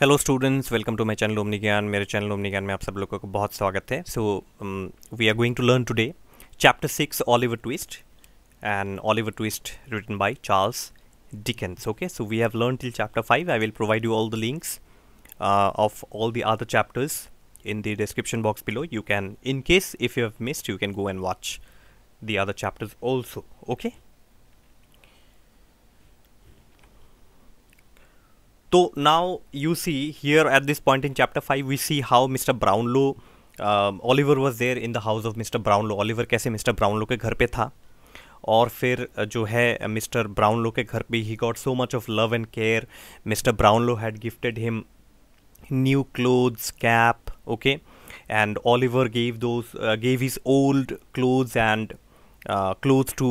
Hello students welcome to my channel Omni Gyan मेरे channel Omni ज्ञान में आप सब लोगों का बहुत स्वागत है so we are going to learn today chapter six Oliver Twist and Oliver Twist written by Charles Dickens okay so we have learn till chapter five I will provide you all the links of all the other chapters in the description box below you can in case if you have missed you can go and watch the other chapters also okay तो now you see here eight this point in chapter five we see how Mister Low Oliver was there in the house of Mister Brownlow Oliver कैसे Mister Low के घर पर था और फिर uh, जो है मिस्टर uh, लो के घर पे he got so much of love and care Mister Low had gifted him new clothes cap okay and Oliver gave those gave his old clothes and clothes to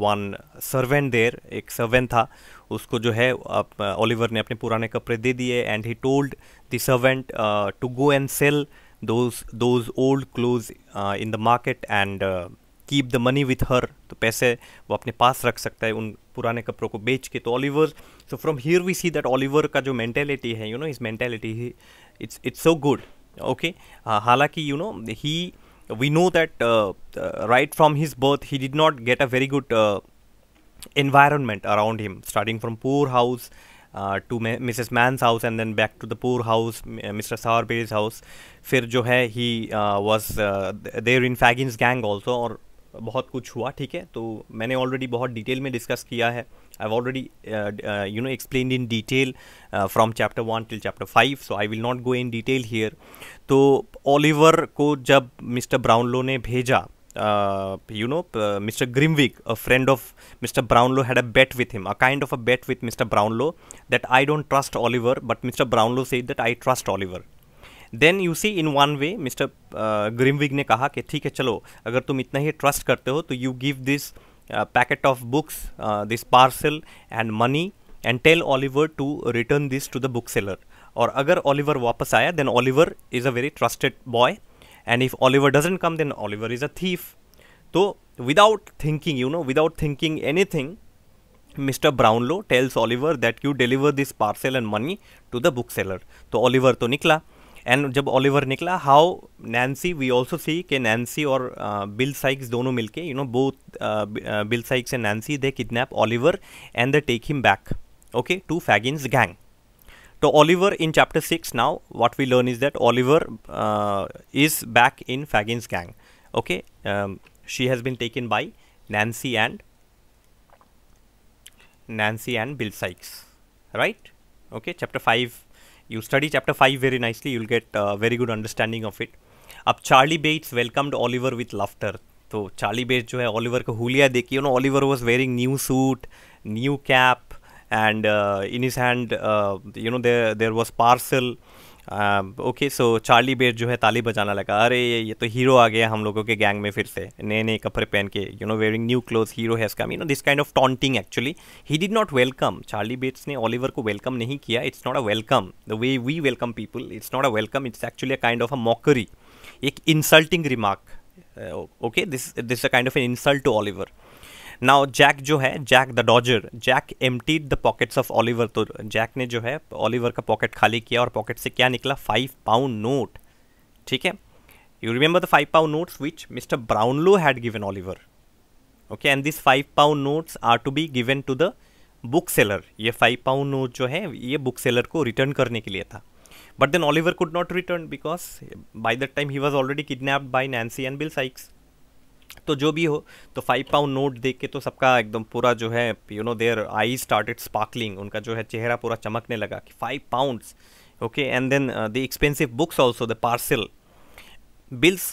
one servant there एक servant था उसको जो है Oliver uh, ने अपने पुराने कपड़े दे दिए and he told the servant to go and sell those those old clothes in the market and keep the money with her तो पैसे वो अपने पास रख सकता है उन पुराने कपड़ों को बेच के तो Oliver so from here we see that Oliver का जो मैंटेलिटी है यू नो इस mentality it's it's so good okay हालांकि you know he we know that uh, uh, right from his birth he did not get a very good uh, environment around him starting from poor house uh, to Mrs. Mann's house and then back to the poor house, Mr. Sowerberry's house. फिर जो है he was there in Fagin's gang also. बहुत कुछ हुआ ठीक है तो मैंने ऑलरेडी बहुत डिटेल में डिस्कस किया है I have already you know explain in detail from chapter one till chapter five so I will not go in detail here तो ओलिवर को जब मिस्टर ब्राउनलो ने भेजा you uh, know uh, Mister Grimwig a friend of Mister Brownlow had a bet with him a kind of a bet with Mister Brownlow that I don't trust Oliver but Mister Brownlow say that I trust Oliver then you see in one way Mister Grimwig ने कहा कि ठीक है चलो अगर तुम इतना ही trust करते हो तो you give this packet of books this parcel and money and tell Oliver to return this to the book seller और अगर ऑलिवर वापस आया then Oliver is a very trusted boy and if Oliver doesn't come then Oliver is a thief तो without thinking you know without thinking anything Mister Brownlow tells Oliver that you deliver this parcel and money to the book seller तो Oliver तो निकला and जब Oliver निकला how Nancy we also see के Nancy और Bill uh, Sykes दोनों मिलके you know both Bill Sikes and Nancy they kidnap Oliver and they take him back okay to Fagin's gang तो Oliver in chapter six now what we learn is that Oliver is back in Fagin's gang okay she has been taken by Nancy and Nancy and Bill Sykes right okay chapter five you study chapter five very nicely you'll get very good understanding of it अब Charlie Bates welcomed Oliver with laughter तो Charlie Bates जो है Oliver को हुलिया देखिए no Oliver was wearing new suit new cap and in his hand you know there there was parcel okay so Charlie Bate जो है ताली बजाना लगा अरे ये तो हीरो आ गया हम लोगों के गैंग में फिर से नए नए कपड़े पहन के you know wearing new cloth hero has come you know this kind of taunting actually he did not welcome Charlie Bates ने ओलिवर को वेलकम नहीं किया it's not a welcome the way we welcome people it's not a welcome it's actually a kind of a mockery एक insulting remark okay this this a kind of an insult to Oliver now Jack जो है Jack the Dodger Jack empty the pockets of Oliver तो Jack ने जो है Oliver का pocket खाली किया और पॉकेट से क्या निकला फाइव पाउंड नोट ठीक है you remember the five pound notes which Mister Brownlow had given Oliver okay and this five pound notes are to be given to the book seller ये five pound note जो है ये book seller को return करने के लिए था but then Oliver could not return because by that time he was already kidnapped by Nancy and Bill Sykes तो जो भी हो तो फाइव पाउंड नोट देख के तो सबका एकदम पूरा जो है you know there I started sparkling उनका जो है चेहरा पूरा चमकने लगा कि five pounds okay and then the expensive books also the parcel Bill's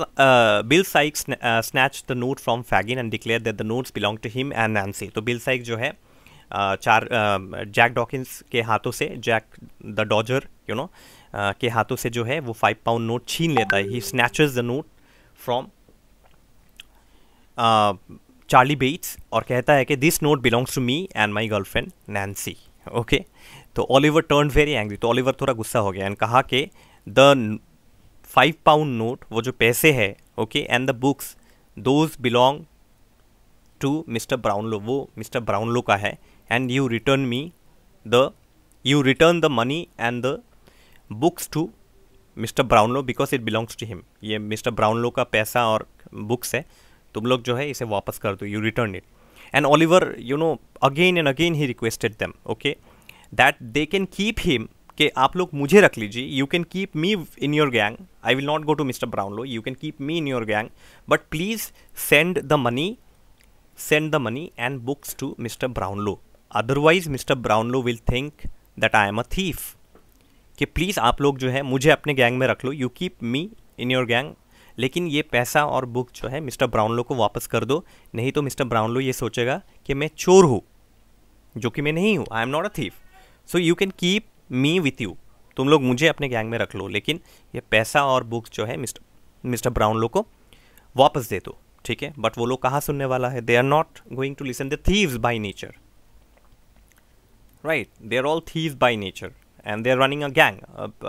Bill Sikes snatch the note from Fagin and declare that the notes belong to him and Nancy तो Bill Sikes जो है uh, चार Jack uh, Dawkins के हाथों से Jack the Dodger you know के हाथों से जो है वो फाइव पाउंड नोट छीन लेता है he snatches the note from Charlie uh, Bates और कहता है कि this note belongs to me and my girlfriend Nancy okay तो ओलिवर टर्न वेरी एंग्री तो ओलिवर थोड़ा गुस्सा हो गया एंड कहा कि द फाइव पाउंड नोट वो जो पैसे है okay and the books those belong to Mister Brownlow वो मिस्टर ब्राउनलो का है and you return me the you return the money and the books to Mister Brownlow because it belongs to him ये Mister Brownlow का पैसा और books है तुम लोग जो है इसे वापस कर दो you return it and Oliver you know again and again he requested them okay that they can keep him कि आप लोग मुझे रख लीजिए you can keep me in your gang I will not go to mister Brownlow you can keep me in your gang but please send the money send the money and books to mister Brownlow otherwise Mister Brownlow will think that I am a thief कि please आप लोग जो है मुझे अपने gang में रख लो you keep me in your gang लेकिन ये पैसा और बुक जो है मिस्टर ब्राउनलो को वापस कर दो नहीं तो मिस्टर ब्राउनलो ये सोचेगा कि मैं चोर हूँ जो कि मैं नहीं हूँ I am not a thief so you can keep me with you तुम लोग मुझे अपने गैंग में रख लो लेकिन ये पैसा और बुक जो है मिस्टर मिस्टर ब्राउनलो को वापस दे दो ठीक है बट वो लोग कहाँ सुनने वाला है they are not going to listen the thieves by nature right they are all thieves by nature and they are running a gang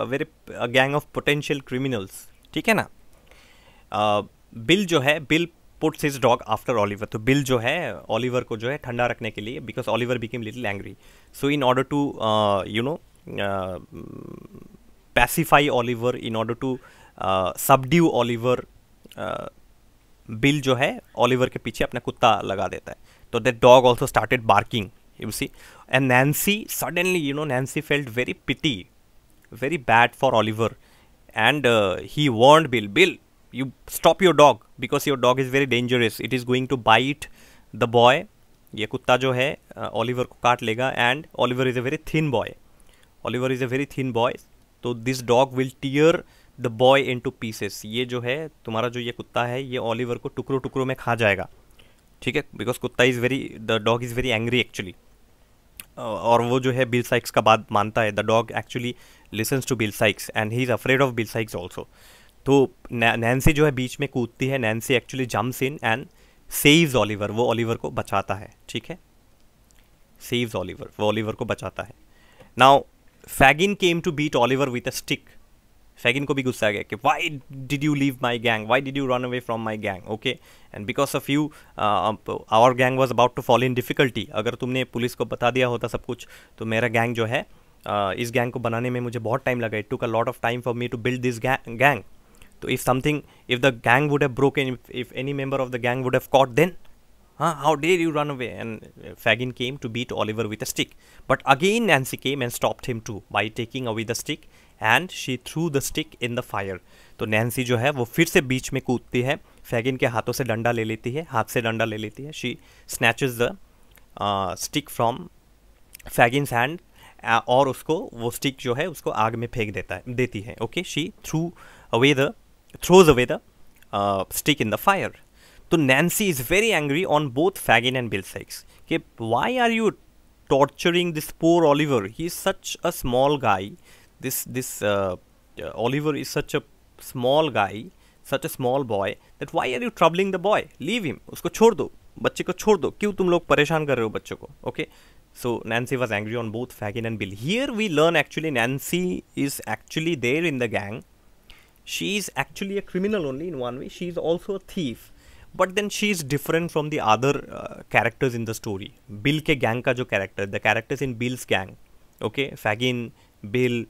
very a gang of potential criminals ठीक है ना बिल जो है Bill puts his dog after Oliver तो Bill जो है Oliver को जो है ठंडा रखने के लिए because Oliver became little angry so in order to you know pacify Oliver in order to subdue Oliver Bill जो है ऑलिवर के पीछे अपना कुत्ता लगा देता है तो that dog also started barking you see and Nancy suddenly you know Nancy felt very pity very bad for Oliver and he want Bill Bill you stop your dog because your dog is very dangerous it is going to bite the boy ये कुत्ता जो है Oliver को काट लेगा and Oliver is a very thin boy Oliver is a very thin boy तो this dog will tear the boy in two pieces ये जो है तुम्हारा जो ये कुत्ता है ये ओलिवर को टुकड़ों टुकड़ों में खा जाएगा ठीक है बिकॉज कुत्ता is very the dog is very angry actually और वो जो है बिल साइक्स का बात मानता है the dog actually listens to Bill Sikes and he is afraid of Bill Sikes also तो नैन्सी जो है बीच में कूदती है Nancy actually jumps in and saves Oliver वो ऑलिवर को बचाता है ठीक है सेव्स ऑलिवर वो ऑलिवर को बचाता है now Fagin came to beat Oliver with a stick Fagin को भी गुस्सा आ गया कि why did you leave my gang why did you run away from my gang okay and because of you our gang was about to follow in difficulty अगर तुमने police को बता दिया होता सब कुछ तो मेरा गैंग जो है uh, इस गैंग को बनाने में मुझे बहुत टाइम लगा it to a lot of time for me to build this gang gang तो if something if the gang would have broken if if any member of the gang would have caught then हाँ how dare you run away and Fagin came to beat all over with a stick but again Nancy came and stop him to by taking away the stick and she threw the stick in the fire तो Nancy जो है वो फिर से बीच में कूदती है Fagin के हाथों से डंडा ले लेती है हाथ से डंडा ले लेती है she snatch the stick from Fagin hand और उसको वो स्टिक जो है उसको आग में फेंक देता है देती है okay she threw away the throws away the uh, stick in the fire. So Nancy is very angry on both Fagin and Bill Sykes. Okay, why are you torturing this poor Oliver? He is such a small guy. This this uh, uh, Oliver is such a small guy, such a small boy. That why are you troubling the boy? Leave him. Usko chhod do. बच्चे ko chhod do. क्यों tum log परेशान कर रहे हो बच्चों Okay. So Nancy was angry on both Fagin and Bill. Here we learn actually Nancy is actually there in the gang she is actually a criminal only in one way She is also a thief but then she is different from the other uh, characters in the story bill ke character the characters in bill's gang okay fagin bill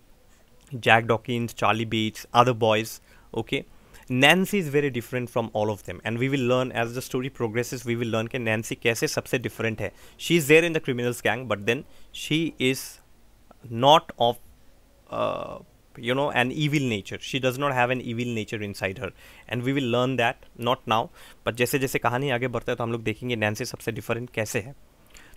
jack dawkins charlie Bates, other boys okay nancy is very different from all of them and we will learn as the story progresses we will learn ke nancy kaise sabse different She is there in the criminals gang but then she is not of uh, you know an evil nature she does not have an evil nature inside her and we will learn that not now but जैसे जैसे कहानी आगे बढ़ता है तो हम लोग देखेंगे नैन्सी सबसे डिफरेंट कैसे है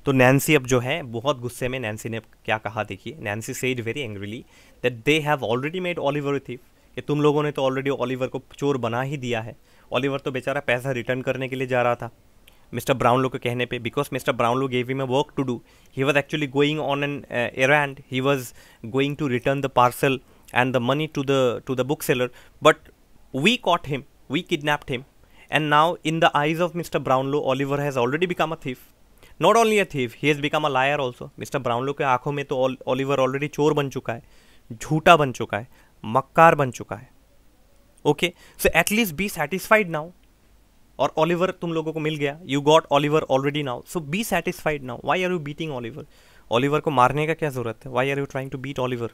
तो नैन्सी अब जो है बहुत गुस्से में नैन्सी ने क्या कहा देखिए Nancy said very angrily that they have already made Oliver थी कि तुम लोगों ने तो ऑलरेडी ऑलिवर को चोर बना ही दिया है ऑलिवर तो बेचारा पैसा रिटर्न करने के लिए जा रहा था मिस्टर ब्राउन लो के कहने पे because Mister Brownlow gave him a work to do he was actually going on an errand he was going to return the parcel and the money to the to the bookseller but we caught him we kidnapped him and now in the eyes of mr brownlow oliver has already become a thief not only a thief he has become a liar also mr brownlow ke aankhon mein to oliver already chor ban chuka hai jhoota ban chuka hai makkar ban chuka hai okay so at least be satisfied now और Oliver तुम लोगों को मिल गया you got Oliver already now so be satisfied now why are you beating Oliver Oliver को मारने का क्या ज़रूरत है why are you trying to beat Oliver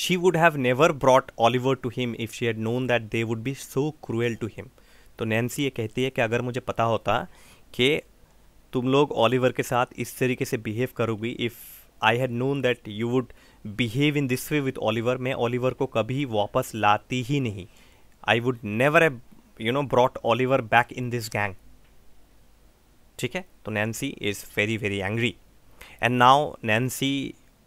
she would have never brought Oliver to him if she had known that they would be so cruel to him तो Nancy ये कहती है कि अगर मुझे पता होता कि तुम लोग ऑलिवर के साथ इस तरीके से बिहेव करोगी if I had known that you would behave in this way with Oliver मैं ऑलिवर को कभी वापस लाती ही नहीं आई वुड नेवर है you know brought Oliver back in this gang ठीक है तो Nancy is very very angry and now Nancy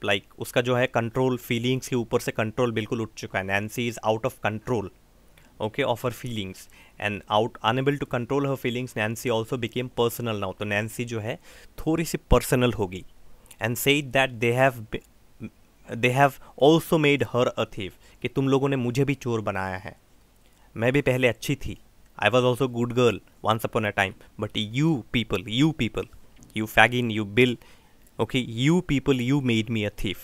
like like, उसका जो है कंट्रोल फीलिंग्स के ऊपर से कंट्रोल बिल्कुल उठ चुका है Nancy is out of control okay of her feelings and out unable to control her feelings Nancy also became personal now तो नैन्सी जो है थोड़ी सी पर्सनल होगी and say that they have they have also made her a thief कि तुम लोगों ने मुझे भी चोर बनाया है मैं भी पहले अच्छी थी I was also good girl once upon a time but you people you people you Fagin you Bill okay you people you made me a thief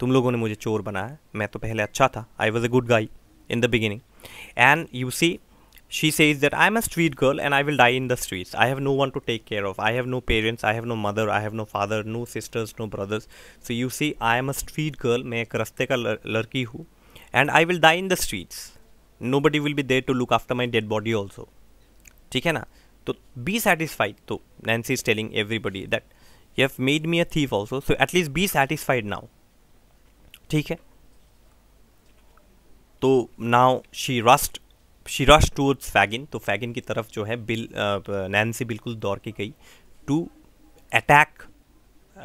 तुम लोगों ने मुझे चोर बनाया मैं तो पहले अच्छा था I was a good guy in the beginning and you see she says that i'm a street girl and i will die in the streets i have no one to take care of i have no parents i have no mother i have no father no sisters no brothers so you see i am a street girl मैं एक रास्ते का लड़की हूँ and I will die in the streets nobody will be there to look after my dead body also ठीक है ना तो बी सेटिस्फाइड तो Nancy is telling everybody that you have made me a thief also so at least be satisfied now ठीक है तो now she rushed she rush towards Fagin तो Fagin की तरफ जो है बिल नैन्सी बिल्कुल दौड़ के गई to attack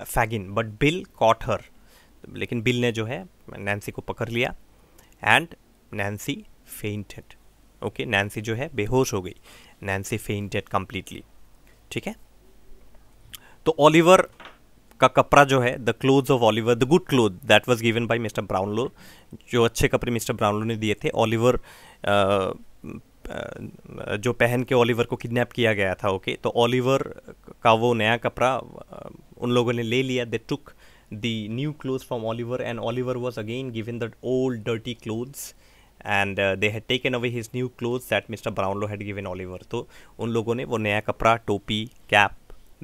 Fagin but Bill caught her लेकिन बिल ने जो है नैन्सी को पकड़ लिया and Nancy fainted okay Nancy जो है बेहोश हो गई नैन्सी फेंटेड कंप्लीटली ठीक है तो ओलिवर का कपड़ा जो है the cloth of Oliver the good cloth that was given by Mister Brownlow जो अच्छे कपड़े मिस्टर ब्राउनलो ने दिए थे ऑलिवर जो पहन के ओलिवर को किडनैप किया गया था ओके okay? तो ओलिवर का वो नया कपड़ा उन लोगों ने ले लिया they took the new cloth from Oliver and Oliver was again given the old dirty clothes and they had taken away his new cloth that Mister Brownlow had given Oliver तो उन लोगों ने वो नया कपड़ा टोपी cap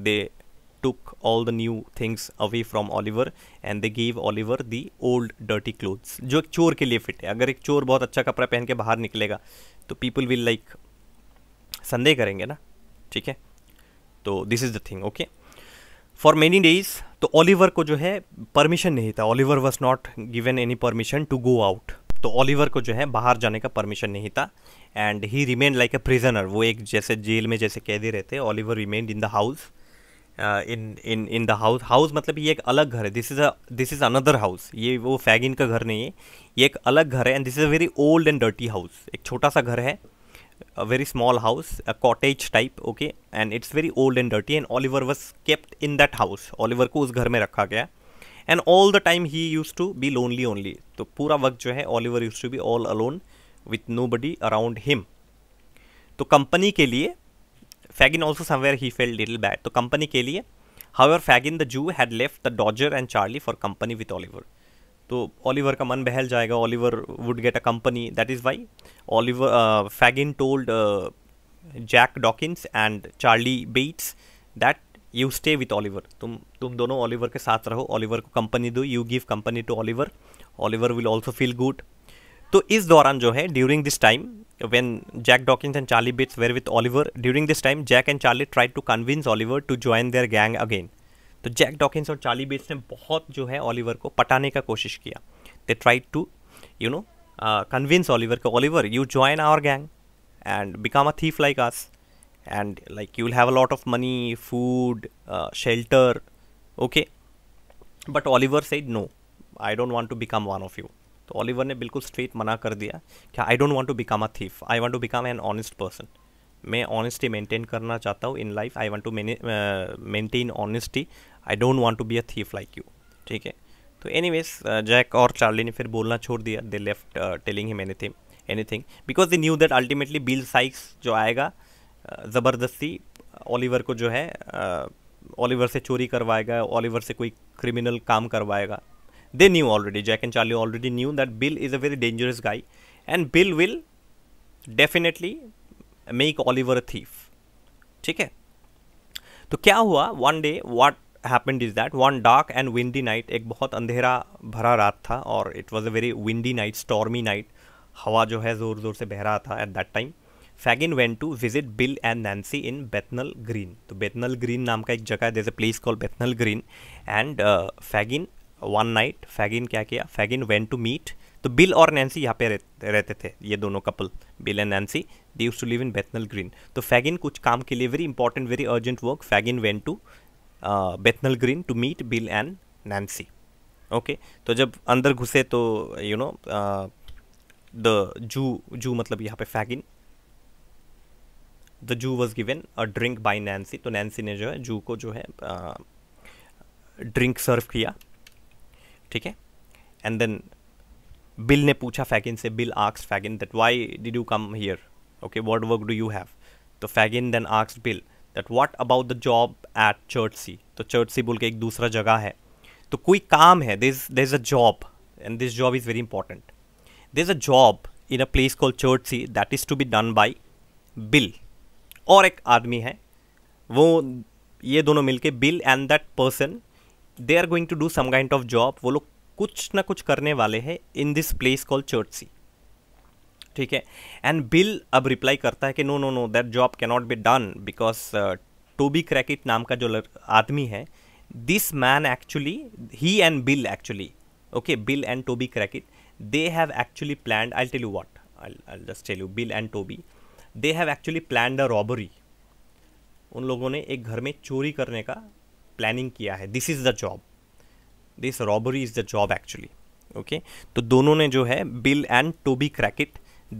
they took all the new things away from Oliver and they gave Oliver the old dirty clothes जो एक चोर के लिए फिट है अगर एक चोर बहुत अच्छा कपड़ा पहन के बाहर निकलेगा तो पीपल विल लाइक संदेह करेंगे ना ठीक है तो this is the thing okay for many days तो ओलिवर को जो है परमिशन नहीं था Oliver was not given any permission to go out तो ओलिवर को जो है बाहर जाने का परमिशन नहीं था and he remain like a prisoner वो एक जैसे जेल में जैसे कैदी रहते Oliver remain in the house in in in the house house मतलब ये एक अलग घर है this is a this is another house ये वो फैगिन का घर नहीं है ये एक अलग घर है and this is a very old and dirty house एक छोटा सा घर है very small house a cottage type okay and it's very old and dirty and Oliver was kept in that house Oliver को उस घर में रखा गया and all the time he use to be lonely only तो पूरा वक्त जो है Oliver use to be all alone with nobody around him तो कंपनी के लिए Fagin also somewhere he fell little bad तो कंपनी के लिए how Fag Fagin the Jew had left the Dodger and Charlie for company with Oliver तो Oliver का मन बहल जाएगा Oliver would get a company that is why Oliver Fagin told Jack Dawkins and Charlie Bates that you stay with Oliver तुम तुम दोनों Oliver के साथ रहो ऑलिवर को कंपनी दो you give company to Oliver Oliver will also feel good तो इस दौरान जो है during this time when Jack Dawkins and Charlie Bates were with Oliver during this time Jack and Charlie try to convince Oliver to join their gang again तो Jack Dawkins और Charlie Bates ने बहुत जो है Oliver को पटाने का कोशिश किया they try to you know convince Oliver के Oliver you join our gang and become a thief like us and like you will have a lot of money food shelter okay but Oliver said no I don't want to become one of you Oliver ने बिल्कुल straight मना कर दिया कि I don't want to become a thief I want to become an honest person मैं honesty maintain करना चाहता हूँ in life I want to maintain honesty I don't want to be a thief like you ठीक है तो any Jack uh, और Charlie ने फिर बोलना छोड़ दिया they left telling him anything anything because they knew that ultimately Bill Sikes जो आएगा uh, ज़बरदस्ती ओलिवर को जो है ओलिवर uh, से चोरी करवाएगा ओलिवर से कोई क्रिमिनल काम करवाएगा they knew already jack and charlie already knew that bill is a very dangerous guy and bill will definitely make oliver a thief ठीक है तो क्या हुआ one day what happened is that one dark and windy night एक बहुत अंधेरा भरा रात था और it was a very windy night stormy night हवा जो है ज़ोर ज़ोर से बह रहा था at that time Fagin went to visit Bill and Nancy in Bethnal Green तो बेतनल ग्रीन नाम का एक जगह है a place call Bethnal Green and Fagin one night Fagin क्या किया फैगिन वेन टू मीट तो बिल और नैन्सी यहाँ पे रहते थे ये दोनों couple Bill and Nancy they use to live in Bethnal Green तो फैगिन कुछ काम के लिए very important very urgent work Fagin went to Bethnal Green to meet Bill and Nancy okay तो जब अंदर घुसे तो यू नो द जू जू मतलब यहाँ पे Fagin the Jew was given a drink by Nancy तो नैन्सी ने जो है जू को जो है ड्रिंक uh, सर्व किया ठीक है एंड देन बिल ने पूछा फैगिन से Bill asks Fagin that why did you come here okay what work do you have तो Fagin then asks Bill that what about the job at Chertsey तो Chertsey बोल के एक दूसरा जगह है तो कोई काम है this they is a job and this job is very important there a job in a place call Chertsey that is to be done by Bill और एक आदमी है वो ये दोनों मिलके Bill and that person they are going to do some kind of job वो लोग कुछ ना कुछ करने वाले हैं in this place call C ठीक है एंड बिल अब रिप्लाई करता है कि no no no that job cannot be done because Toby Crackit नाम का जो आदमी है this man actually he and Bill actually okay Bill and Toby Crackit they have actually plan I tell you what I just tell you Bill and Toby they have actually plan a robbery उन लोगों ने एक घर में चोरी करने का planning किया है this is the job this robbery is the job actually okay तो दोनों ने जो है Bill and Toby Crackit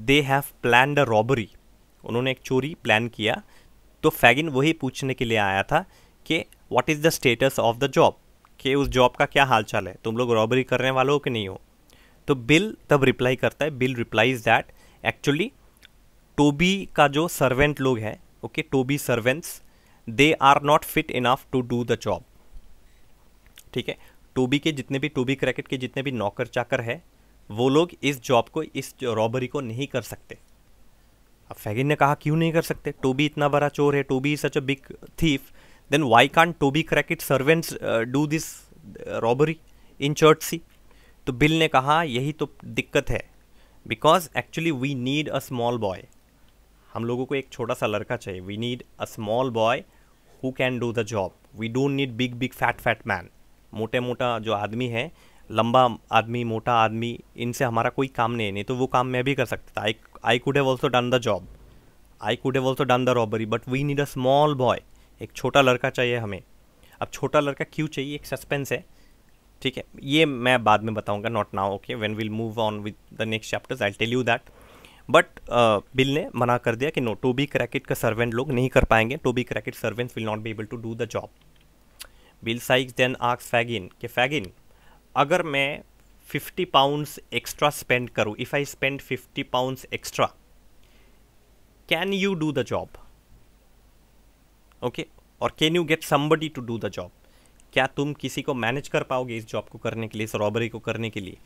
they have plan the robbery उन्होंने एक चोरी प्लान किया तो फैगिन वही पूछने के लिए आया था कि what is the status of the job कि उस जॉब का क्या हाल चाल है तुम लोग रॉबरी करने वाले हो कि नहीं हो तो बिल तब रिप्लाई करता है Bill replies that actually Toby का जो सर्वेंट लोग हैं okay Toby servants they are not fit enough to do the job ठीक है टूबी के जितने भी टूबी क्रैकेट के जितने भी नौकर चाकर है वो लोग इस जॉब को इस रॉबरी को नहीं कर सकते अब फैगिन ने कहा क्यों नहीं कर सकते टोबी इतना बड़ा चोर है Toby such a big thief then why can Toby Crackit servants do this robbery in Chertsey तो बिल ने कहा यही तो दिक्कत है because actually we need a small boy हम लोगों को एक छोटा सा लड़का चाहिए we need a small boy who can do the job we don't need big big fat fat man मोटे मोटा जो आदमी है लंबा आदमी मोटा आदमी इनसे हमारा कोई काम नहीं है नहीं तो वो काम मैं भी कर सकता था I I could have also done the job I could have also done the robbery but we need a small boy एक छोटा लड़का चाहिए हमें अब छोटा लड़का क्यों चाहिए एक सस्पेंस है ठीक है ये मैं बाद में बताऊंगा not now okay when will move on with the next chapters I tell you that but Bill uh, ने मना कर दिया कि नो टोबी क्रैकेट का सर्वेंट लोग नहीं कर पाएंगे Toby Crackit servants will not be able to do the job Bill Sikes then asks Fagin के फैगिन अगर मैं फिफ्टी पाउंड्स एक्स्ट्रा स्पेंड करूँ if I spend fifty pounds extra can you do the job okay और can you get somebody to do the job क्या तुम किसी को manage कर पाओगे इस जॉब को करने के लिए इस रॉबरी को करने के लिए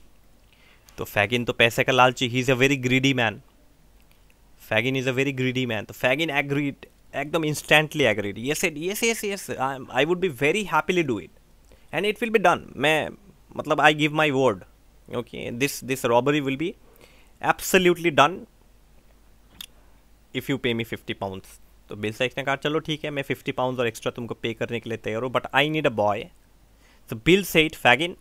तो फैगिन तो पैसे का लालची he is a very greedy man Fagin is a very greedy man तो फैगिन एग्रीड एकदम instantly agreed yes it yes yes yes I would be very happily do it and it will be done मैं मतलब I give my word okay this this robbery will be absolutely done if you pay me fifty pounds तो Bill Sikes ने कहा चलो ठीक है मैं fifty pound और एक्स्ट्रा तुमको पे करने के लिए तैयार हूँ but I need a boy तो Bill said Fagin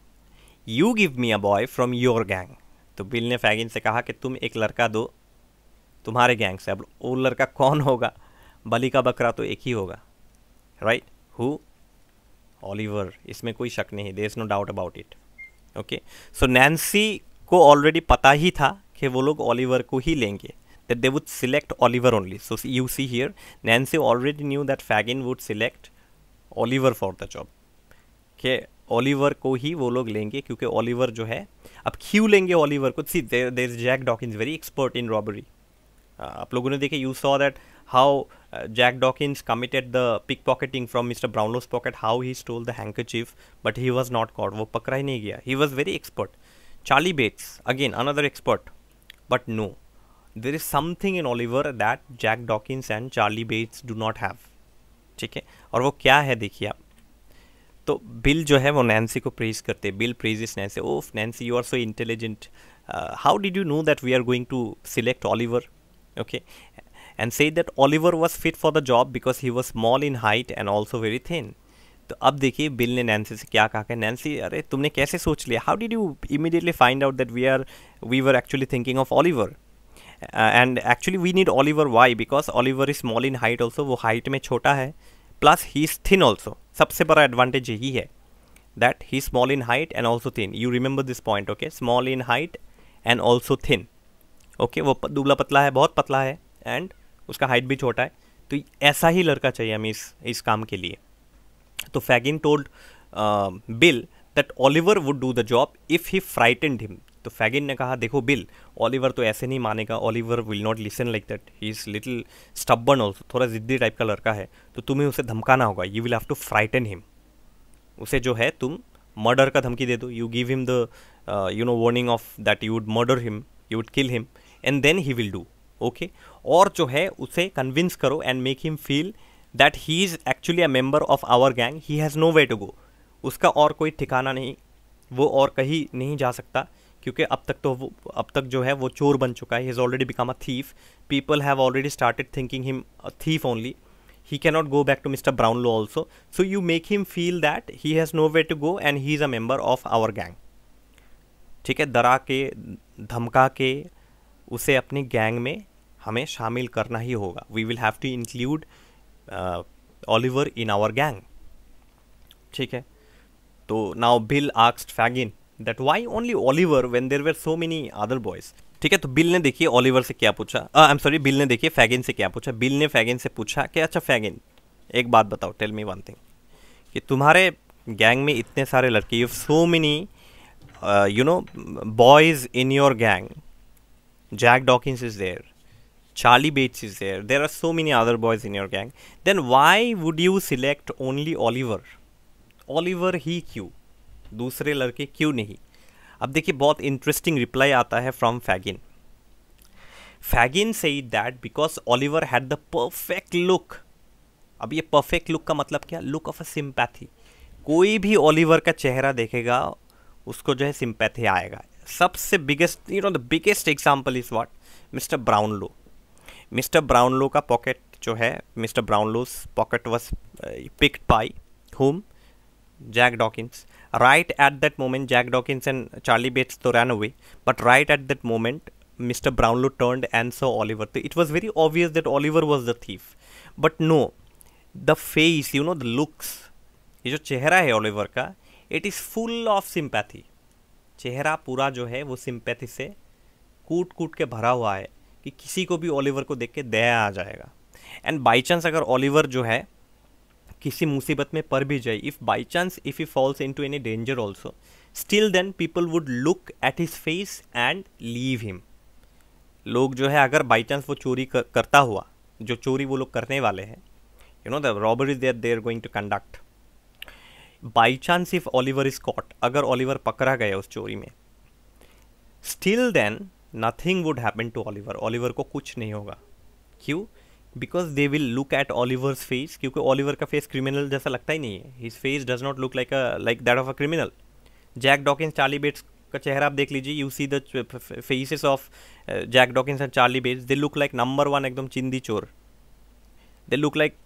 you give me a boy from your gang तो बिल ने फैगिन से कहा कि तुम एक लड़का दो तुम्हारे गैंग से अब वो लड़का कौन होगा बली का बकरा तो एक ही होगा राइट हु ओलिवर इसमें कोई शक नहीं there is no doubt about it okay so Nancy को ऑलरेडी पता ही था कि वो लोग ओलिवर को ही लेंगे that they would select Oliver only so you see here Nancy already knew that Fagin would select Oliver for the job के ओलिवर को ही वो लोग लेंगे क्योंकि ओलिवर जो है अब क्यों लेंगे ऑलिवर को see there is Jack Dawkins very expert in robbery आप लोगों ने देखे you saw that how Jack Dawkins committed the pickpocketing from mister Brownlow's pocket how he stole the handkerchief but he was not caught वो पकड़ा ही नहीं गया he was very expert Charlie Bates again another expert but no there is something in Oliver that Jack Dawkins and Charlie Bates do not have ठीक है और वो क्या है देखिए आप तो बिल जो है वो नैन्सी को प्रेज करते Bill praises Nancy of Nancy you are so intelligent how did you know that we are going to select Oliver okay and say that Oliver was fit for the job because he was small in height and also very thin तो अब देखिए bill ने Nancy से क्या कहा कि Nancy अरे तुमने कैसे सोच लिया how did you immediately find out that we are we were actually thinking of Oliver and actually we need Oliver why because Oliver is small in height also वो हाइट में छोटा है plus he is thin also सबसे बड़ा advantage यही है that he small in height and also thin you remember this point okay small in height and also thin okay वो दुबला पतला है बहुत पतला है एंड उसका हाइट भी छोटा है तो ऐसा ही लड़का चाहिए हमें इस इस काम के लिए तो Fagin told Bill that Oliver would do the job if he frightened him तो फैगिन ने कहा देखो बिल ओलिवर तो ऐसे नहीं मानेगा Oliver will not listen like that he is little stubborn also थोड़ा ज़िद्दी टाइप का लड़का है तो तुम्हें उसे धमकाना होगा you will have to frighten him उसे जो है तुम मर्डर का धमकी दे दो you give him the you know warning of that you would murder him you would kill him and then he will do okay और जो है उसे कन्विंस करो and make him feel that he is actually a member of our gang he has no way to go उसका और कोई ठिकाना नहीं वो और कहीं नहीं जा सकता क्योंकि अब तक तो वो अब तक जो है वो चोर बन चुका है he is already become a thief people have already started thinking him a thief only he not go back to mister Brownlow also so you make him feel that he has no way to go and he is a member of our gang ठीक है दरा के धमका के उसे अपने gang में हमें शामिल करना ही होगा we will have to include Oliver in our gang ठीक है तो नाउ बिल आक्स्ट Fagin that why only Oliver when there were so many other boys ठीक है तो बिल ने देखिए ओलिवर से क्या पूछा आई एम सॉरी बिल ने देखिए फैगिन से क्या पूछा बिल ने फैगिन से पूछा कि अच्छा फैगिन एक बात बताओ टेल मी वन थिंग कि तुम्हारे गैंग में इतने सारे लड़के you so many you know boys in your gang Jack Dawkins is there Charlie Bates is there there are so many other boys in your gang then why would you select only Oliver? Oliver ही क्यू दूसरे लड़के क्यों नहीं अब देखिए बहुत interesting reply आता है फ्रॉम फैगिन फैगिन से that because Oliver had the perfect look अब ये परफेक्ट लुक का मतलब क्या लुक ऑफ अ सिंपैथी कोई भी ओलिवर का चेहरा देखेगा उसको जो है सिंपैथी आएगा सबसे biggest you know the biggest example is what mister Brownlow mister Brownlow का पॉकेट जो है mister Brownlow's pocket was picked by whom Jack Dawkins right at that moment jack dawkins and charlie bates to ran away but right at that moment mr brownlow turned and saw oliver it was very obvious that oliver was the thief but no the face you know the looks ये जो चेहरा है Oliver का it is full of sympathy चेहरा पूरा जो है वो सिंपैथी से कूट कूट के भरा हुआ है कि किसी को भी ओलिवर को देख के दया आ जाएगा एंड बाई चांस अगर ओलिवर जो है किसी मुसीबत में पर भी जाए if by chance if he falls into any danger also still then people would look at his face and leave him लोग जो है अगर बाई चांस वो चोरी कर, करता हुआ जो चोरी वो लोग करने वाले हैं you know the robberies is they are going to conduct by chance if Oliver is caught अगर ऑलिवर पकड़ा गया उस चोरी में still then nothing would happen to Oliver Oliver को कुछ नहीं होगा क्यों because they will look at Oliver's face क्योंकि ऑलिवर का फेस क्रिमिनल जैसा लगता ही नहीं है his face does not look like like that of a criminal Jack Dawkins Charlie Bates का चेहरा आप देख लीजिए you see the faces of Jack Dawkins and Charlie Bates they look like number one एकदम चिंदी चोर दे लुक लाइक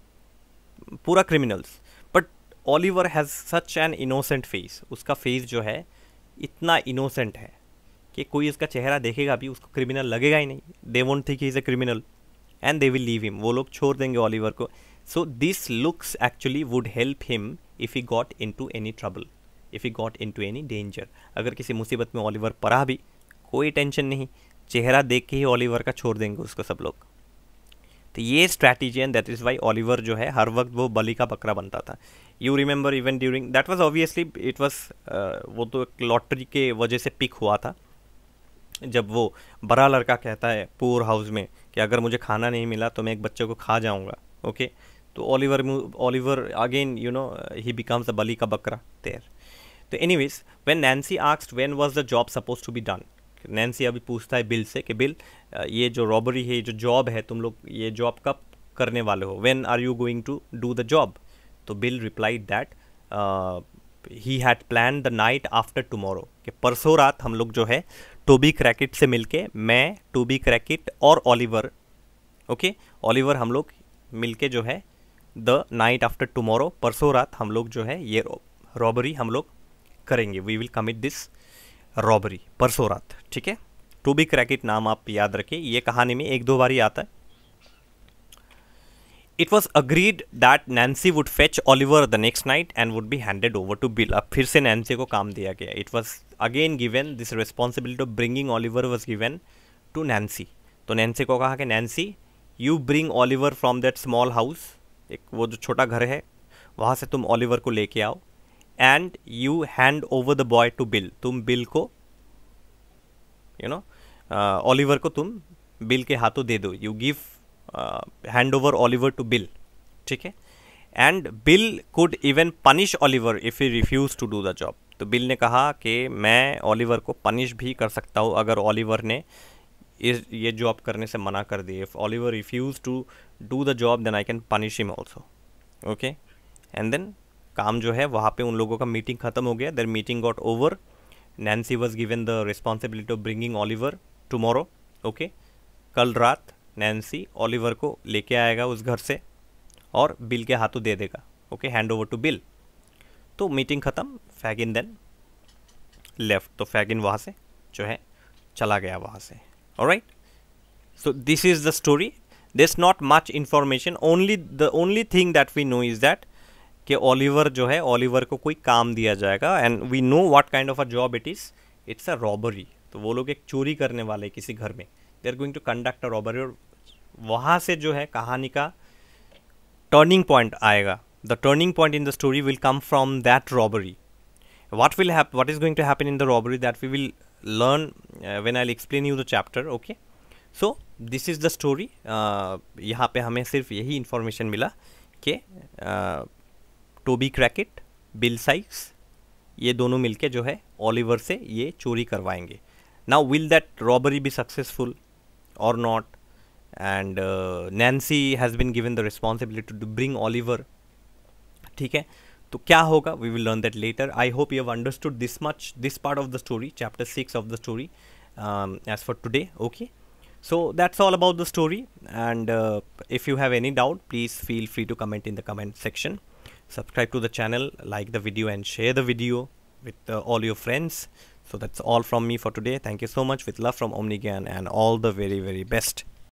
पूरा criminals but Oliver has such an innocent face उसका फेस जो है इतना इनोसेंट है कि कोई इसका चेहरा देखेगा भी उसको क्रिमिनल लगेगा ही नहीं they won't think he is a criminal and they will leave him वो लोग छोड़ देंगे ओलिवर को so this looks actually would help him if he got into any trouble if he got into any danger अगर किसी मुसीबत में Oliver पड़ा भी कोई टेंशन नहीं चेहरा देख के ही ओलिवर का छोड़ देंगे उसको सब लोग तो ये strategy and that is why Oliver जो है हर वक्त वो बली का बकरा बनता था you remember even during that was obviously it was वो तो एक लॉटरी के वजह से पिक हुआ था जब वो बड़ा लड़का कहता है पूर हाउस में कि अगर मुझे खाना नहीं मिला तो मैं एक बच्चे को खा जाऊँगा ओके तो Oliver Oliver again you know he becomes a बली का बकरा तेर तो anyways when Nancy asked when was the job suppose to be done Nancy अभी पूछता है बिल से कि बिल ये जो रॉबरी है ये जो जॉब है तुम लोग ये जॉब कब करने वाले हो when are you going to do the job तो Bill reply that he had plan the night after tomorrow कि परसों रात हम लोग जो है टोबी क्रैकेट से मिलके मैं टोबी क्रैकेट और ओलिवर ओके ओलिवर हम लोग मिलके जो है द नाइट आफ्टर टुमारो परसों रात हम लोग जो है ये रॉबरी हम लोग करेंगे we will commit this robbery परसों रात ठीक है टू बी क्रैकेट नाम आप याद रखिए ये कहानी में एक दो बार ही आता है it was agreed that Nancy would fetch Oliver the next night and would be handed over to Bill अब फिर से नैन्सी को काम दिया गया it was again given this responsibility of bringing Oliver was given to Nancy तो Nancy को कहा कि Nancy you bring Oliver from that small house एक वो जो छोटा घर है वहाँ से तुम ऑलिवर को लेके आओ and you hand over the boy to Bill तुम बिल को यू नो ऑलिवर को तुम बिल के हाथों दे दो you give hand over Oliver to Bill ठीक है and Bill could even punish Oliver if you refuse to do the job तो बिल ने कहा कि मैं ऑलिवर को पनिश भी कर सकता हूँ अगर ऑलिवर ने इस ये जॉब करने से मना कर दिए if Oliver refuse to do the job then I can punish him also okay and then काम जो है वहाँ पे उन लोगों का मीटिंग ख़त्म हो गया there meeting got over Nancy was given the responsibility of bringing Oliver tomorrow okay कल रात नैन्सी ओलिवर को लेके आएगा उस घर से और बिल के हाथों दे देगा okay hand over to Bill तो मीटिंग ख़त्म फैगिन देन लेफ्ट तो फैगिन वहाँ से जो है चला गया वहाँ से right so this is the story this not much information only the only thing that we know is that कि ओलिवर जो है ओलिवर को कोई काम दिया जाएगा and we know what kind of a job it is it's a robbery तो वो लोग एक चोरी करने वाले किसी घर में they are going to conduct a robbery और वहाँ से जो है कहानी का टर्निंग पॉइंट आएगा the turning point in the story will come from that robbery what will happen what is going to happen in the robbery that we will learn when I explain you the chapter okay so this is the story यहाँ पे हमें सिर्फ यही information मिला कि Tobey क्रैकेट bill Sikes ये दोनों मिलके जो है ओलिवर से ये चोरी करवाएंगे now will that robbery be successful or not and uh, Nancy has been given the responsibility to bring Oliver ठीक है तो will होगा we will learn that later I hope you have understood this much this part of the story chapter six of the story as for today okay So that's all about the story and uh, if you have any doubt please feel free to comment in the comment section. Subscribe to the channel, like the video and share the video with uh, all your friends. So that's all from me for today. Thank you so much with love from Omnigan and all the very, very best.